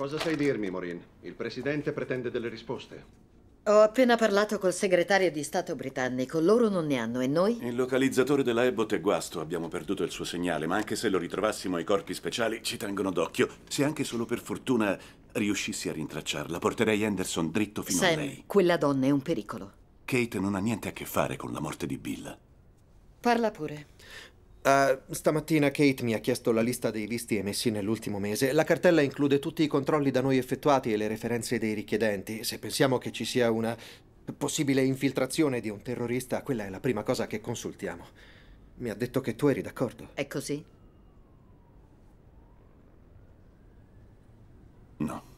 Cosa sai dirmi, Morin? Il presidente pretende delle risposte. Ho appena parlato col segretario di Stato britannico, loro non ne hanno e noi? Il localizzatore della Abbott è guasto, abbiamo perduto il suo segnale, ma anche se lo ritrovassimo ai corpi speciali ci tengono d'occhio. Se anche solo per fortuna riuscissi a rintracciarla, porterei Anderson dritto fino Sam, a lei. quella donna è un pericolo. Kate non ha niente a che fare con la morte di Bill. Parla pure. Uh, stamattina Kate mi ha chiesto la lista dei visti emessi nell'ultimo mese. La cartella include tutti i controlli da noi effettuati e le referenze dei richiedenti. Se pensiamo che ci sia una possibile infiltrazione di un terrorista, quella è la prima cosa che consultiamo. Mi ha detto che tu eri d'accordo. È così? No.